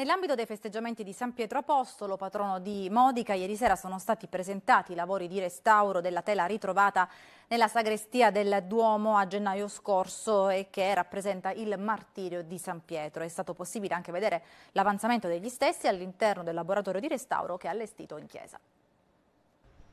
Nell'ambito dei festeggiamenti di San Pietro Apostolo, patrono di Modica, ieri sera sono stati presentati i lavori di restauro della tela ritrovata nella sagrestia del Duomo a gennaio scorso e che rappresenta il martirio di San Pietro. È stato possibile anche vedere l'avanzamento degli stessi all'interno del laboratorio di restauro che ha allestito in chiesa.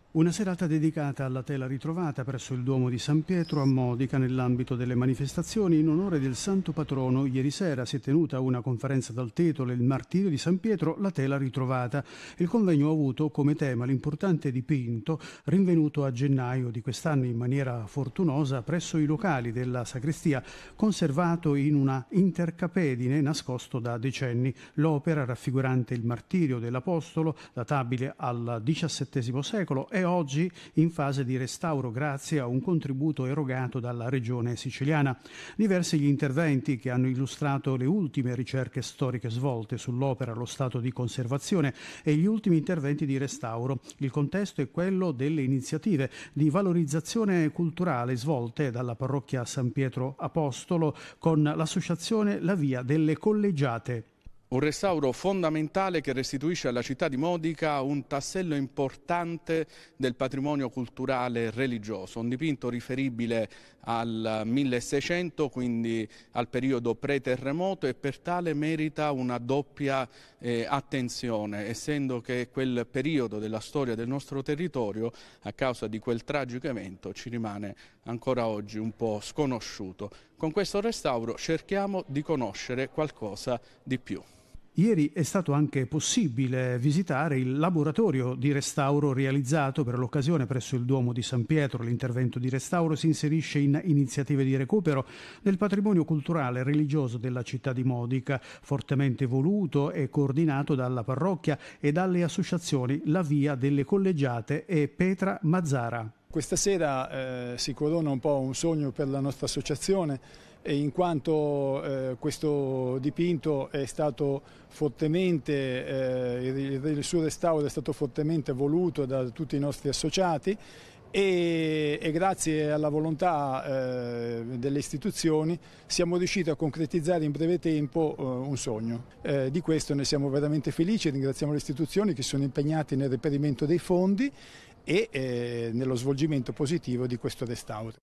Una serata dedicata alla tela ritrovata presso il Duomo di San Pietro a Modica nell'ambito delle manifestazioni in onore del Santo Patrono. Ieri sera si è tenuta una conferenza dal titolo Il martirio di San Pietro, la tela ritrovata. Il convegno ha avuto come tema l'importante dipinto rinvenuto a gennaio di quest'anno in maniera fortunosa presso i locali della sacrestia, conservato in una intercapedine nascosto da decenni. L'opera raffigurante il martirio dell'Apostolo, databile al XVII secolo, è oggi in fase di restauro grazie a un contributo erogato dalla Regione siciliana. Diversi gli interventi che hanno illustrato le ultime ricerche storiche svolte sull'opera, lo stato di conservazione e gli ultimi interventi di restauro. Il contesto è quello delle iniziative di valorizzazione culturale svolte dalla parrocchia San Pietro Apostolo con l'associazione La Via delle Collegiate. Un restauro fondamentale che restituisce alla città di Modica un tassello importante del patrimonio culturale e religioso, un dipinto riferibile al 1600, quindi al periodo pre-terremoto e per tale merita una doppia eh, attenzione, essendo che quel periodo della storia del nostro territorio, a causa di quel tragico evento, ci rimane ancora oggi un po' sconosciuto. Con questo restauro cerchiamo di conoscere qualcosa di più. Ieri è stato anche possibile visitare il laboratorio di restauro realizzato per l'occasione presso il Duomo di San Pietro. L'intervento di restauro si inserisce in iniziative di recupero del patrimonio culturale e religioso della città di Modica, fortemente voluto e coordinato dalla parrocchia e dalle associazioni La Via delle Collegiate e Petra Mazzara. Questa sera eh, si corona un po' un sogno per la nostra associazione in quanto eh, questo dipinto è stato fortemente, eh, il, suo restauro è stato fortemente voluto da tutti i nostri associati e, e, grazie alla volontà eh, delle istituzioni siamo riusciti a concretizzare in breve tempo eh, un sogno. Eh, di questo ne siamo veramente felici, ringraziamo le istituzioni che sono impegnate nel reperimento dei fondi e eh, nello svolgimento positivo di questo test out.